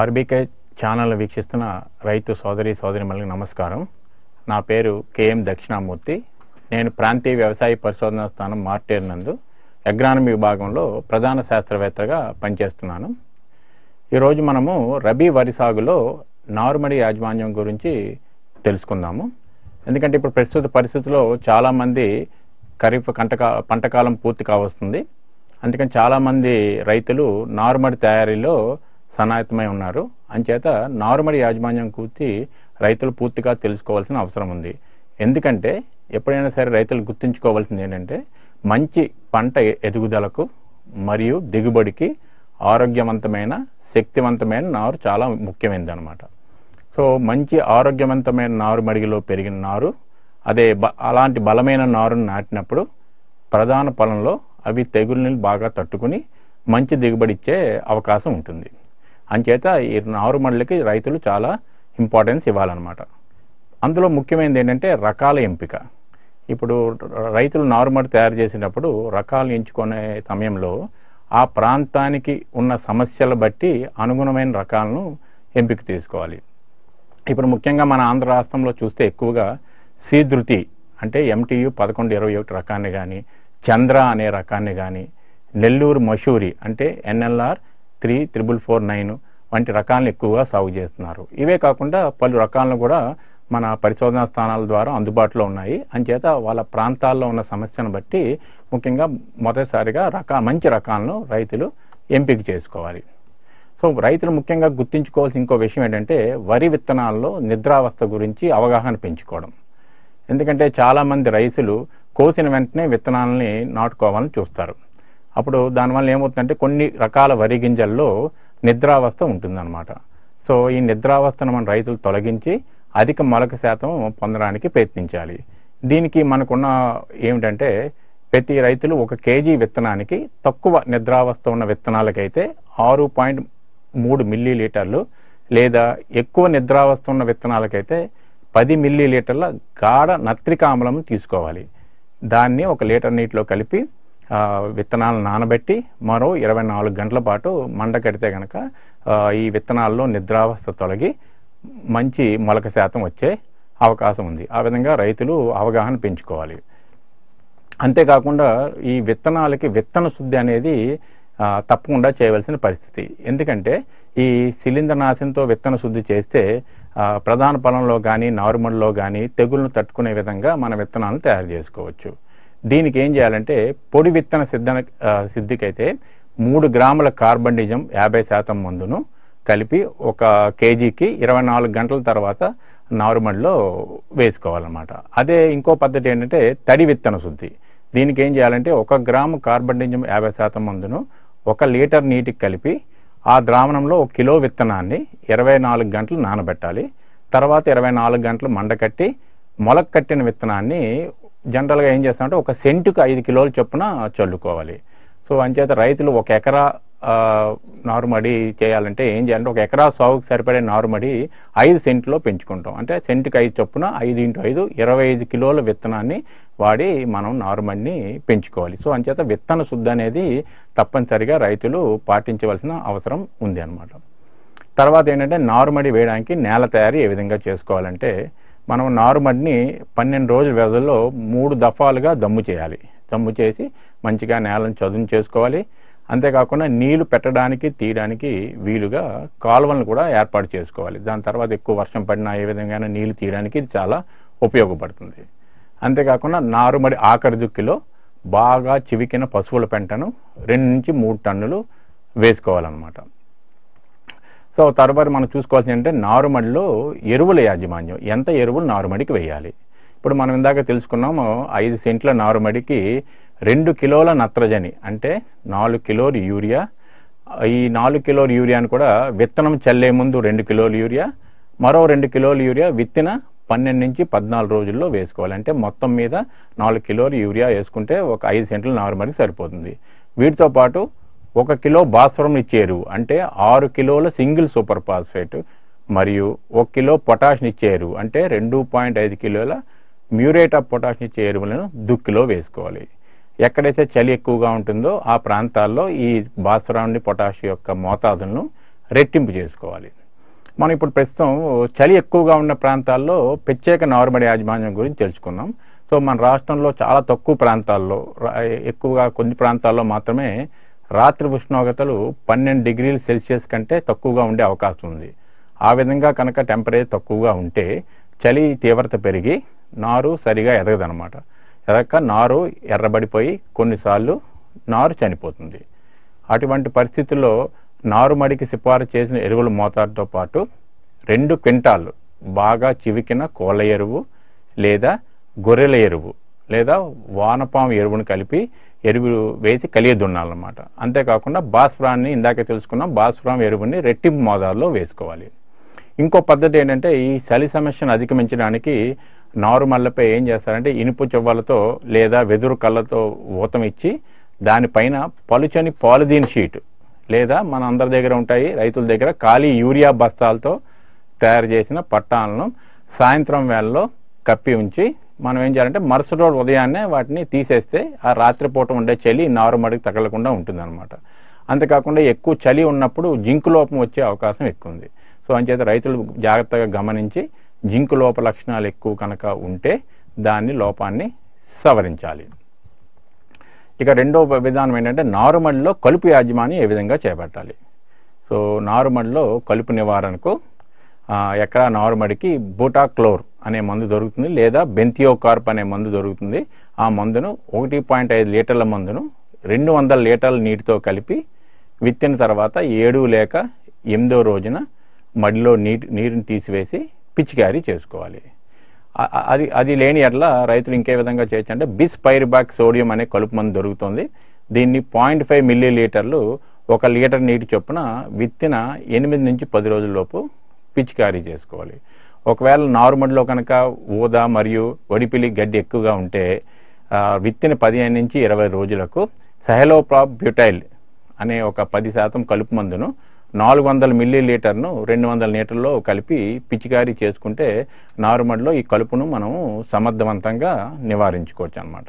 RBK channel వీక్షిస్తున్న రైతు సోదరి సోదరి మళ్ళీ నమస్కారం నా పేరు కెఎం దక్షిణామూర్తి నేను ప్రాంతీయ వ్యవసాయ పరిశోధనా స్థానం మార్టేర్నందు అగ్రానమీ విభాగంలో ప్రధాన శాస్త్రవేత్తగా పనిచేస్తున్నాను ఈరోజు మనము రబీ వరి సాగులో నారుమడి యాజమాన్యం గురించి తెలుసుకుందాము ఎందుకంటే ఇప్పుడు ప్రస్తుత పరిస్థితుల్లో చాలామంది ఖరీఫ్ కంటకా పంటకాలం పూర్తి కావస్తుంది అందుకని చాలామంది రైతులు నారుమడి తయారీలో సన్నాహితమై ఉన్నారు అంచేత నారుమడి యాజమాన్యం కూర్చి రైతులు పూర్తిగా తెలుసుకోవాల్సిన అవసరం ఉంది ఎందుకంటే ఎప్పుడైనా సరే రైతులు గుర్తుంచుకోవాల్సింది ఏంటంటే మంచి పంట ఎదుగుదలకు మరియు దిగుబడికి ఆరోగ్యవంతమైన శక్తివంతమైన నారు చాలా ముఖ్యమైనది అనమాట సో మంచి ఆరోగ్యవంతమైన నారు మడిగిలో పెరిగిన నారు అదే అలాంటి బలమైన నారును నాటినప్పుడు ప్రధాన పొలంలో అవి తెగుళ్ళని బాగా తట్టుకుని మంచి దిగుబడి ఇచ్చే అవకాశం ఉంటుంది అంచేత ఈ నారుమళ్ళకి రైతులు చాలా ఇంపార్టెన్స్ ఇవ్వాలన్నమాట అందులో ముఖ్యమైనది ఏంటంటే రకాల ఎంపిక ఇప్పుడు రైతులు నారుమడి తయారు చేసినప్పుడు రకాలు ఎంచుకునే సమయంలో ఆ ప్రాంతానికి ఉన్న సమస్యల బట్టి అనుగుణమైన రకాలను ఎంపిక తీసుకోవాలి ఇప్పుడు ముఖ్యంగా మన ఆంధ్ర రాష్ట్రంలో చూస్తే ఎక్కువగా సీధృతి అంటే ఎంటీయు పదకొండు ఇరవై ఒకటి రకాన్ని కానీ చంద్ర అనే రకాన్ని కానీ నెల్లూరు మషూరి అంటే NLR three triple four nine వంటి రకాలను ఎక్కువగా సాగు చేస్తున్నారు ఇవే కాకుండా పలు రకాలను కూడా మన పరిశోధనా స్థానాల ద్వారా అందుబాటులో ఉన్నాయి అంచేత వాళ్ళ ప్రాంతాల్లో ఉన్న సమస్యను బట్టి ముఖ్యంగా మొదటిసారిగా రకా మంచి రకాలను రైతులు ఎంపిక చేసుకోవాలి సో రైతులు ముఖ్యంగా గుర్తుంచుకోవాల్సిన ఇంకో విషయం ఏంటంటే వరి విత్తనాల్లో నిద్రావస్థ గురించి అవగాహన పెంచుకోవడం ఎందుకంటే చాలామంది రైతులు కోసిన వెంటనే విత్తనాలని నాటుకోవాలని చూస్తారు అప్పుడు దానివల్ల ఏమవుతుందంటే కొన్ని రకాల వరి గింజల్లో నిద్రావస్థ ఉంటుందన్నమాట సో ఈ నిద్రావస్థను మన రైతులు తొలగించి అధిక మొలక శాతం పొందడానికి ప్రయత్నించాలి దీనికి మనకున్న ఏమిటంటే ప్రతి రైతులు ఒక కేజీ విత్తనానికి తక్కువ నిద్రావస్థ ఉన్న విత్తనాలకైతే ఆరు పాయింట్ మూడు మిల్లీ లీటర్లు లేదా ఎక్కువ నిద్రావస్థ ఉన్న విత్తనాలకైతే పది మిల్లీ లీటర్ల గాఢ నత్రికామలం తీసుకోవాలి దాన్ని ఒక లీటర్ నీటిలో కలిపి విత్తనాలు నానబెట్టి మరో ఇరవై నాలుగు గంటల పాటు మండ కడితే కనుక ఈ విత్తనాల్లో నిద్రావస్థ తొలగి మంచి మొలక శాతం వచ్చే అవకాశం ఉంది ఆ విధంగా రైతులు అవగాహన పెంచుకోవాలి అంతేకాకుండా ఈ విత్తనాలకి విత్తన శుద్ధి అనేది తప్పకుండా చేయవలసిన పరిస్థితి ఎందుకంటే ఈ నాశనంతో విత్తన శుద్ధి చేస్తే ప్రధాన పొలంలో కానీ నారుమడిలో కానీ తెగులను తట్టుకునే విధంగా మన విత్తనాలను తయారు చేసుకోవచ్చు దీనికి ఏం చేయాలంటే పొడి విత్తన సిద్ధన సిద్ధికైతే మూడు గ్రాముల కార్బండిజం యాభై శాతం మందును కలిపి ఒక కేజీకి ఇరవై నాలుగు గంటల తర్వాత నారుమడిలో వేసుకోవాలన్నమాట అదే ఇంకో పద్ధతి ఏంటంటే తడి విత్తన శుద్ధి దీనికి ఏం చేయాలంటే ఒక గ్రాము కార్బండిజం యాభై శాతం మందును ఒక లీటర్ నీటికి కలిపి ఆ ద్రావణంలో ఒక కిలో విత్తనాన్ని ఇరవై నాలుగు గంటలు నానబెట్టాలి తర్వాత ఇరవై నాలుగు గంటలు మండకట్టి మొలక కట్టిన విత్తనాన్ని జనరల్గా ఏం చేస్తామంటే ఒక సెంటుకు ఐదు కిలోలు చొప్పున చల్లుకోవాలి సో అంచేత రైతులు ఒక ఎకరా నారుమడి చేయాలంటే ఏం చేయాలంటే ఒక ఎకరా సాగుకు సరిపడే నారుమడి ఐదు సెంట్లో పెంచుకుంటాం అంటే సెంటుకి ఐదు చొప్పున ఐదు ఇంటూ ఐదు ఇరవై ఐదు కిలోల విత్తనాన్ని వాడి మనం నారుమడిని పెంచుకోవాలి సో అంచేత విత్తన శుద్ధి అనేది తప్పనిసరిగా రైతులు పాటించవలసిన అవసరం ఉంది అనమాట తర్వాత ఏంటంటే నారుమడి వేయడానికి నేల తయారీ ఏ విధంగా చేసుకోవాలంటే మనం నారుమడిని పన్నెండు రోజుల వ్యవధిలో మూడు దఫాలుగా దమ్ము చేయాలి దమ్ము చేసి మంచిగా నేలను చదును చేసుకోవాలి అంతేకాకుండా నీళ్లు పెట్టడానికి తీయడానికి వీలుగా కాలువలను కూడా ఏర్పాటు చేసుకోవాలి దాని తర్వాత ఎక్కువ వర్షం పడినా ఏ విధంగానూ నీళ్లు తీయడానికి ఇది చాలా ఉపయోగపడుతుంది అంతేకాకుండా నారుమడి ఆఖరి దుక్కిలో బాగా చివికిన పశువుల పెంటను రెండు నుంచి మూడు టన్నులు వేసుకోవాలన్నమాట సో తరువాత మనం చూసుకోవాల్సింది అంటే నారుమడిలో ఎరువుల యాజమాన్యం ఎంత ఎరువులు నారుమడికి వేయాలి ఇప్పుడు మనం ఇందాక తెలుసుకున్నాము ఐదు సెంట్ల నారుమడికి రెండు కిలోల నత్రజని అంటే నాలుగు కిలోలు యూరియా ఈ నాలుగు కిలోల యూరియాను కూడా విత్తనం చల్లే ముందు రెండు కిలోలు యూరియా మరో రెండు కిలోల యూరియా విత్తిన పన్నెండు నుంచి పద్నాలుగు రోజుల్లో వేసుకోవాలి అంటే మొత్తం మీద నాలుగు కిలోలు యూరియా వేసుకుంటే ఒక ఐదు సెంట్ల నారుమడికి సరిపోతుంది వీటితో పాటు ఒక కిలో భాస్వరంని ఇచ్చారు అంటే ఆరు కిలోల సింగిల్ సూపర్ ఫాస్ఫేట్ మరియు ఒక కిలో పొటాష్ని ఇచ్చారు అంటే రెండు పాయింట్ ఐదు కిలోల మ్యూరేట్ ఆఫ్ పొటాష్ని ఇచ్చే ఎరువులను దుక్కిలో వేసుకోవాలి ఎక్కడైతే చలి ఎక్కువగా ఉంటుందో ఆ ప్రాంతాల్లో ఈ భాస్వరాన్ని పొటాష్ యొక్క మోతాదులను రెట్టింపు చేసుకోవాలి మనం ఇప్పుడు ప్రస్తుతం చలి ఎక్కువగా ఉన్న ప్రాంతాల్లో ప్రత్యేక నార్మడి యాజమాన్యం గురించి తెలుసుకున్నాం సో మన రాష్ట్రంలో చాలా తక్కువ ప్రాంతాల్లో ఎక్కువగా కొన్ని ప్రాంతాల్లో మాత్రమే రాత్రి ఉష్ణోగ్రతలు పన్నెండు డిగ్రీల సెల్సియస్ కంటే తక్కువగా ఉండే అవకాశం ఉంది ఆ విధంగా కనుక టెంపరేచర్ తక్కువగా ఉంటే చలి తీవ్రత పెరిగి నారు సరిగా ఎదగదనమాట ఎదక నారు ఎర్రబడిపోయి కొన్నిసార్లు నారు చనిపోతుంది అటువంటి పరిస్థితుల్లో నారుమడికి సిఫారసు చేసిన ఎరువుల మోతాదుతో పాటు రెండు క్వింటాలు బాగా చివికిన కోళ్ళ ఎరువు లేదా గొర్రెల ఎరువు లేదా వానపాము ఎరువును కలిపి ఎరువు వేసి దున్నాలన్నమాట అంతేకాకుండా బాస్ఫ్రాన్ని ఇందాక తెలుసుకున్నాం బాస్ఫ్రాన్ ఎరువుని రెట్టింపు మోదాల్లో వేసుకోవాలి ఇంకో పద్ధతి ఏంటంటే ఈ చలి సమస్యను అధిగమించడానికి నారుమల్లపై ఏం చేస్తారంటే ఇనుపు చెవ్వలతో లేదా వెదురు కళ్ళతో ఊతం ఇచ్చి దానిపైన పలుచని పాలిథీన్ షీట్ లేదా మన అందరి దగ్గర ఉంటాయి రైతుల దగ్గర ఖాళీ యూరియా బస్తాలతో తయారు చేసిన పట్టాలను సాయంత్రం వేళలో కప్పి ఉంచి మనం ఏం చేయాలంటే మరుసటి రోజు ఉదయాన్నే వాటిని తీసేస్తే ఆ రాత్రిపూట ఉండే చలి నారుమడికి తగలకుండా ఉంటుందన్నమాట అంతేకాకుండా ఎక్కువ చలి ఉన్నప్పుడు జింకు లోపం వచ్చే అవకాశం ఎక్కువ ఉంది సో అంచేత రైతులు జాగ్రత్తగా గమనించి జింకు లోప లక్షణాలు ఎక్కువ కనుక ఉంటే దాన్ని లోపాన్ని సవరించాలి ఇక రెండో విధానం ఏంటంటే నారుమడిలో కలుపు యాజమాన్యం ఏ విధంగా చేపట్టాలి సో నారుమడిలో కలుపు నివారణకు ఎకరా నారుమడికి బూటాక్లోర్ అనే మందు దొరుకుతుంది లేదా బెంతియోకార్ప్ అనే మందు దొరుకుతుంది ఆ మందును ఒకటి పాయింట్ ఐదు లీటర్ల మందును రెండు వందల లీటర్ల నీటితో కలిపి విత్తిన తర్వాత ఏడు లేక ఎనిమిదో రోజున మడిలో నీటి నీరుని తీసివేసి పిచికారీ చేసుకోవాలి అది అది లేని ఎడ్ల రైతులు ఇంకే విధంగా చేయొచ్చు అంటే బిస్ పైర్బాక్ సోడియం అనే కలుపు మందు దొరుకుతుంది దీన్ని పాయింట్ ఫైవ్ మిల్లీ లీటర్లు ఒక లీటర్ నీటి చొప్పున విత్తిన ఎనిమిది నుంచి పది రోజుల్లోపు పిచికారీ చేసుకోవాలి ఒకవేళ నారుమడిలో కనుక ఊదా మరియు వడిపిలి గడ్డి ఎక్కువగా ఉంటే విత్తిన పదిహేను నుంచి ఇరవై రోజులకు సహలోప్రాప్ బ్యూటైల్ అనే ఒక పది శాతం కలుపు మందును నాలుగు వందల మిల్లీ లీటర్ను రెండు వందల లీటర్లో కలిపి పిచికారీ చేసుకుంటే నారుమడిలో ఈ కలుపును మనము సమర్థవంతంగా నివారించుకోవచ్చు అనమాట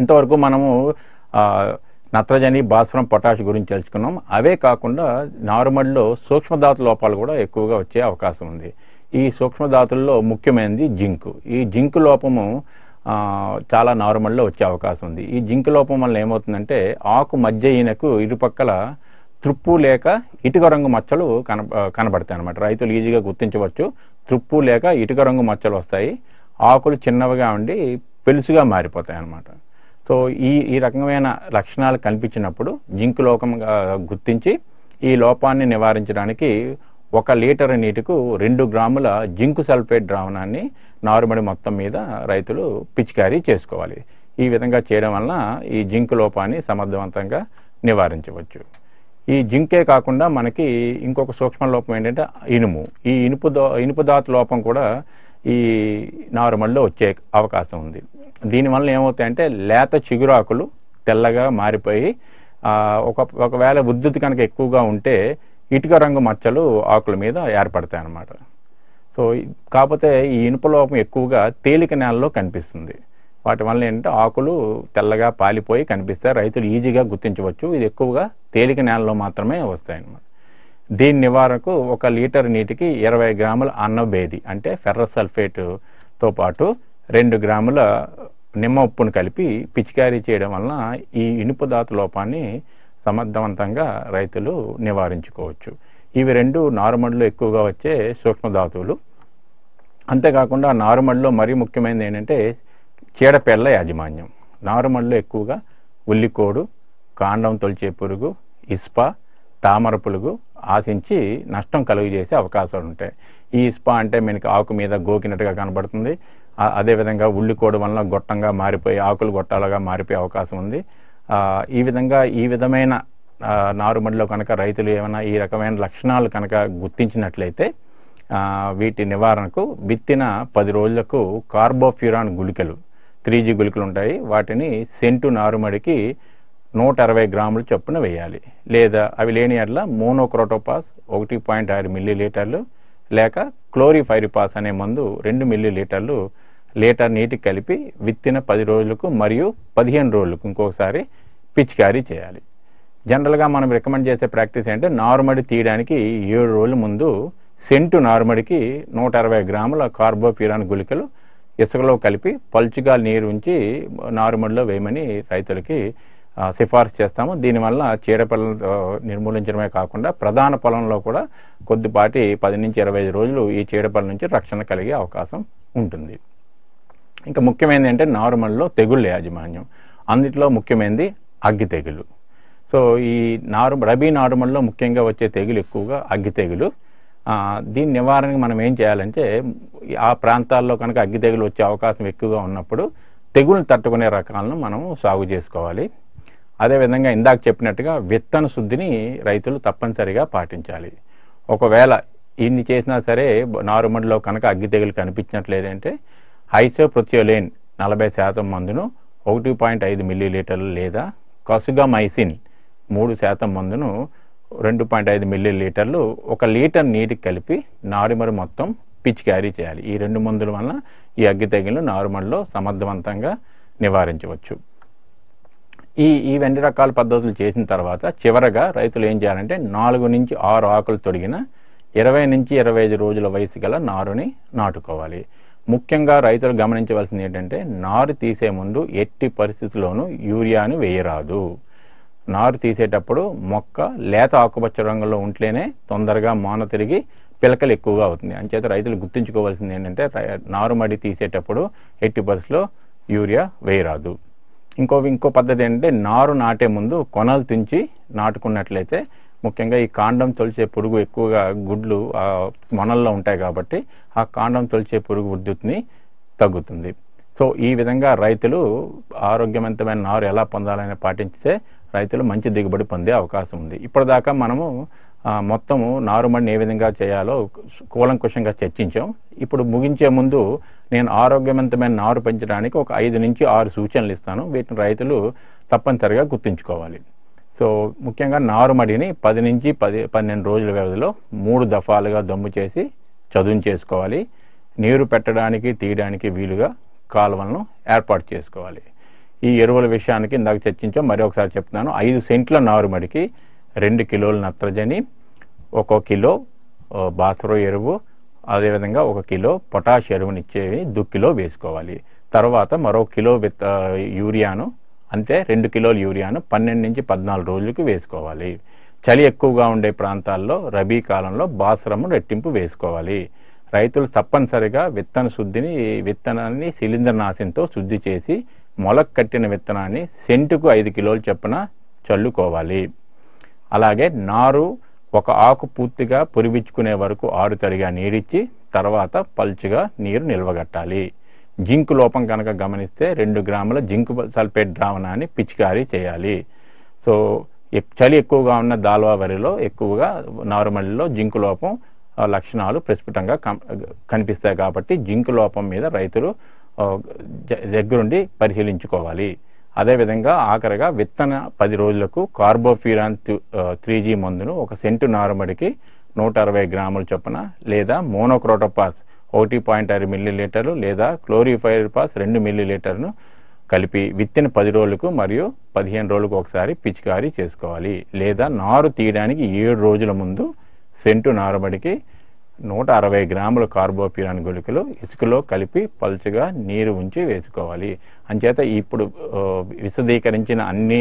ఇంతవరకు మనము నత్రజని భాస్వరం పొటాష్ గురించి తెలుసుకున్నాం అవే కాకుండా నార్మల్లో సూక్ష్మధాతు లోపాలు కూడా ఎక్కువగా వచ్చే అవకాశం ఉంది ఈ సూక్ష్మధాతుల్లో ముఖ్యమైనది జింకు ఈ జింకు లోపము చాలా నార్మల్లో వచ్చే అవకాశం ఉంది ఈ జింకు లోపం వల్ల ఏమవుతుందంటే ఆకు మధ్య ఈయనకు ఇరుపక్కల తృప్పు లేక ఇటుక రంగు మచ్చలు కన కనబడతాయి అనమాట రైతులు ఈజీగా గుర్తించవచ్చు తృప్పు లేక ఇటుక రంగు మచ్చలు వస్తాయి ఆకులు చిన్నవిగా ఉండి పెలుసుగా మారిపోతాయి అన్నమాట సో ఈ ఈ రకమైన లక్షణాలు కనిపించినప్పుడు జింక్ లోకంగా గుర్తించి ఈ లోపాన్ని నివారించడానికి ఒక లీటర్ నీటికు రెండు గ్రాముల జింకు సల్ఫేట్ ద్రావణాన్ని నారుమడి మొత్తం మీద రైతులు పిచికారీ చేసుకోవాలి ఈ విధంగా చేయడం వలన ఈ జింక్ లోపాన్ని సమర్థవంతంగా నివారించవచ్చు ఈ జింకే కాకుండా మనకి ఇంకొక సూక్ష్మ లోపం ఏంటంటే ఇనుము ఈ ఇనుపు దా ఇనుపు దాత లోపం కూడా ఈ నారుమల్లో వచ్చే అవకాశం ఉంది దీనివల్ల ఏమవుతాయంటే లేత చిగురాకులు తెల్లగా మారిపోయి ఒక ఒకవేళ ఉద్ధృతి కనుక ఎక్కువగా ఉంటే ఇటుక రంగు మచ్చలు ఆకుల మీద ఏర్పడతాయి అన్నమాట సో కాకపోతే ఈ ఇనుప లోపం ఎక్కువగా తేలిక నేలలో కనిపిస్తుంది వాటి వల్ల ఏంటంటే ఆకులు తెల్లగా పాలిపోయి కనిపిస్తాయి రైతులు ఈజీగా గుర్తించవచ్చు ఇది ఎక్కువగా తేలిక నేలలో మాత్రమే వస్తాయి అన్నమాట దీని నివారణకు ఒక లీటర్ నీటికి ఇరవై గ్రాముల అన్నబేది అంటే ఫెర్ర సల్ఫేటుతో పాటు రెండు గ్రాముల నిమ్మ ఉప్పును కలిపి పిచికారీ చేయడం వలన ఈ ఇనుపు దాతు లోపాన్ని సమర్థవంతంగా రైతులు నివారించుకోవచ్చు ఇవి రెండు నారుమడిలో ఎక్కువగా వచ్చే సూక్ష్మధాతువులు అంతేకాకుండా నారుమడిలో మరీ ముఖ్యమైనది ఏంటంటే చీడపేళ్ల యాజమాన్యం నారుమడిలో ఎక్కువగా ఉల్లికోడు కాండం తొలిచే పురుగు ఇస్పా తామర పులుగు ఆశించి నష్టం కలుగజేసే అవకాశాలు ఉంటాయి ఈ ఇస్పా అంటే మీకు ఆకు మీద గోకినట్టుగా కనబడుతుంది అదేవిధంగా ఉల్లికోడు వలన గొట్టంగా మారిపోయి ఆకులు గొట్టాలుగా మారిపోయే అవకాశం ఉంది ఈ విధంగా ఈ విధమైన నారుమడిలో కనుక రైతులు ఏమైనా ఈ రకమైన లక్షణాలు కనుక గుర్తించినట్లయితే వీటి నివారణకు విత్తిన పది రోజులకు కార్బోఫ్యూరాన్ గుళికలు త్రీ జీ గుళికలు ఉంటాయి వాటిని సెంటు నారుమడికి నూట అరవై గ్రాములు చొప్పున వేయాలి లేదా అవి లేని అట్లా మోనోక్రోటోపాస్ ఒకటి పాయింట్ ఆరు మిల్లీ లీటర్లు లేక క్లోరిఫైరిపాస్ అనే మందు రెండు మిల్లీ లీటర్లు లీటర్ నీటి కలిపి విత్తిన పది రోజులకు మరియు పదిహేను రోజులకు ఇంకొకసారి పిచికారీ చేయాలి జనరల్గా మనం రికమెండ్ చేసే ప్రాక్టీస్ ఏంటంటే నారుమడి తీయడానికి ఏడు రోజుల ముందు సెంటు నారుమడికి నూట అరవై గ్రాముల కార్బోప్యూరాన్ గుళికలు ఇసుకలో కలిపి పలుచుగా నీరు ఉంచి నారుమడిలో వేయమని రైతులకి సిఫార్సు చేస్తాము దీనివల్ల చీడపళ్ళు నిర్మూలించడమే కాకుండా ప్రధాన పొలంలో కూడా కొద్దిపాటి పది నుంచి ఇరవై ఐదు రోజులు ఈ చీడపళ్ళ నుంచి రక్షణ కలిగే అవకాశం ఉంటుంది ఇంకా ముఖ్యమైనది అంటే నారుమల్లో తెగుళ్ళ యాజమాన్యం అందులో ముఖ్యమైనది అగ్గి తెగులు సో ఈ నారు రబీ నారుమల్లో ముఖ్యంగా వచ్చే తెగులు ఎక్కువగా అగ్గి తెగులు దీని నివారణకి మనం ఏం చేయాలంటే ఆ ప్రాంతాల్లో కనుక అగ్గి తెగులు వచ్చే అవకాశం ఎక్కువగా ఉన్నప్పుడు తెగులు తట్టుకునే రకాలను మనం సాగు చేసుకోవాలి అదేవిధంగా ఇందాక చెప్పినట్టుగా విత్తన శుద్ధిని రైతులు తప్పనిసరిగా పాటించాలి ఒకవేళ ఇన్ని చేసినా సరే నారుమడిలో కనుక అగ్గి తెగులు కనిపించినట్లేదంటే ప్రొత్యోలేన్ నలభై శాతం మందును ఒకటి పాయింట్ ఐదు మిల్లీ లీటర్లు లేదా కసుగమైసిన్ మూడు శాతం మందును రెండు పాయింట్ ఐదు మిల్లీ లీటర్లు ఒక లీటర్ నీటికి కలిపి నారుమడి మొత్తం పిచికారీ చేయాలి ఈ రెండు మందుల వల్ల ఈ అగ్గి తెగులు నారుమడిలో సమర్థవంతంగా నివారించవచ్చు ఈ ఇవన్నీ రకాల పద్ధతులు చేసిన తర్వాత చివరగా రైతులు ఏం చేయాలంటే నాలుగు నుంచి ఆరు ఆకులు తొడిగిన ఇరవై నుంచి ఇరవై ఐదు రోజుల వయసు గల నారుని నాటుకోవాలి ముఖ్యంగా రైతులు గమనించవలసింది ఏంటంటే నారు తీసే ముందు ఎట్టి పరిస్థితుల్లోనూ యూరియాను వేయరాదు నారు తీసేటప్పుడు మొక్క లేత ఆకుపచ్చ రంగులో ఉంటేనే తొందరగా మాన తిరిగి పిలకలు ఎక్కువగా అవుతుంది అంచేత రైతులు గుర్తుంచుకోవాల్సింది ఏంటంటే నారుమడి తీసేటప్పుడు ఎట్టి పరిస్థితిలో యూరియా వేయరాదు ఇంకో ఇంకో పద్ధతి ఏంటంటే నారు నాటే ముందు కొనలు తుంచి నాటుకున్నట్లయితే ముఖ్యంగా ఈ కాండం తొలిచే పురుగు ఎక్కువగా గుడ్లు ఆ మొనల్లో ఉంటాయి కాబట్టి ఆ కాండం తొలిచే పురుగు ఉద్ధృతిని తగ్గుతుంది సో ఈ విధంగా రైతులు ఆరోగ్యవంతమైన నారు ఎలా పొందాలని పాటిస్తే రైతులు మంచి దిగుబడి పొందే అవకాశం ఉంది ఇప్పటిదాకా మనము మొత్తము నారుమడిని ఏ విధంగా చేయాలో కూలంకుషంగా చర్చించాం ఇప్పుడు ముగించే ముందు నేను ఆరోగ్యవంతమైన నారు పెంచడానికి ఒక ఐదు నుంచి ఆరు సూచనలు ఇస్తాను వీటిని రైతులు తప్పనిసరిగా గుర్తుంచుకోవాలి సో ముఖ్యంగా నారుమడిని పది నుంచి పది పన్నెండు రోజుల వ్యవధిలో మూడు దఫాలుగా దమ్ము చేసి చదును చేసుకోవాలి నీరు పెట్టడానికి తీయడానికి వీలుగా కాలువలను ఏర్పాటు చేసుకోవాలి ఈ ఎరువుల విషయానికి ఇందాక చర్చించాం మరొకసారి చెప్తున్నాను ఐదు సెంట్ల నారుమడికి రెండు కిలోల నత్రజని ఒక కిలో బాత్రో ఎరువు అదేవిధంగా ఒక కిలో పొటాష్ ఎరువునిచ్చేవి దుక్కిలో వేసుకోవాలి తర్వాత మరో కిలో విత్ యూరియాను అంతే రెండు కిలోల యూరియాను పన్నెండు నుంచి పద్నాలుగు రోజులకి వేసుకోవాలి చలి ఎక్కువగా ఉండే ప్రాంతాల్లో రబీ కాలంలో బాసరము రెట్టింపు వేసుకోవాలి రైతులు తప్పనిసరిగా విత్తన శుద్ధిని విత్తనాన్ని శిలీంద్రనాశంతో శుద్ధి చేసి మొలక్ కట్టిన విత్తనాన్ని సెంటుకు ఐదు కిలోలు చొప్పున చల్లుకోవాలి అలాగే నారు ఒక ఆకు పూర్తిగా పొరివిచ్చుకునే వరకు ఆరు తడిగా నీరిచ్చి తర్వాత పల్చగా నీరు నిల్వగట్టాలి జింకు లోపం కనుక గమనిస్తే రెండు గ్రాముల జింకు సల్ఫేట్ ద్రావణాన్ని పిచికారీ చేయాలి సో చలి ఎక్కువగా ఉన్న దాల్వా వరిలో ఎక్కువగా నారుమల్లిలో జింకు లోపం లక్షణాలు ప్రస్ఫుటంగా కనిపిస్తాయి కాబట్టి జింకు లోపం మీద రైతులు దగ్గరుండి పరిశీలించుకోవాలి అదేవిధంగా ఆఖరిగా విత్తన పది రోజులకు కార్బోఫిరాన్ త్రీ జీ మందును ఒక సెంటు నారుమడికి నూట అరవై గ్రాముల చొప్పున లేదా మోనోక్రోటోపాస్ ఒకటి పాయింట్ ఆరు మిల్లీ లీటర్లు లేదా క్లోరిఫైర్ పాస్ రెండు మిల్లీ లీటర్ను కలిపి విత్తిన పది రోజులకు మరియు పదిహేను రోజులకు ఒకసారి పిచికారీ చేసుకోవాలి లేదా నారు తీయడానికి ఏడు రోజుల ముందు సెంటు నారుమడికి నూట అరవై గ్రాముల కార్బోపిరాన్ గుళికలు ఇసుకలో కలిపి పలుచగా నీరు ఉంచి వేసుకోవాలి అంచేత ఇప్పుడు విశదీకరించిన అన్ని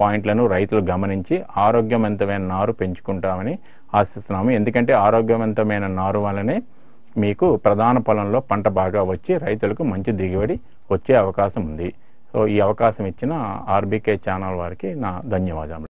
పాయింట్లను రైతులు గమనించి ఆరోగ్యవంతమైన నారు పెంచుకుంటామని ఆశిస్తున్నాము ఎందుకంటే ఆరోగ్యవంతమైన నారు వల్లనే మీకు ప్రధాన పొలంలో పంట బాగా వచ్చి రైతులకు మంచి దిగుబడి వచ్చే అవకాశం ఉంది సో ఈ అవకాశం ఇచ్చిన ఆర్బీకే ఛానల్ వారికి నా ధన్యవాదాలు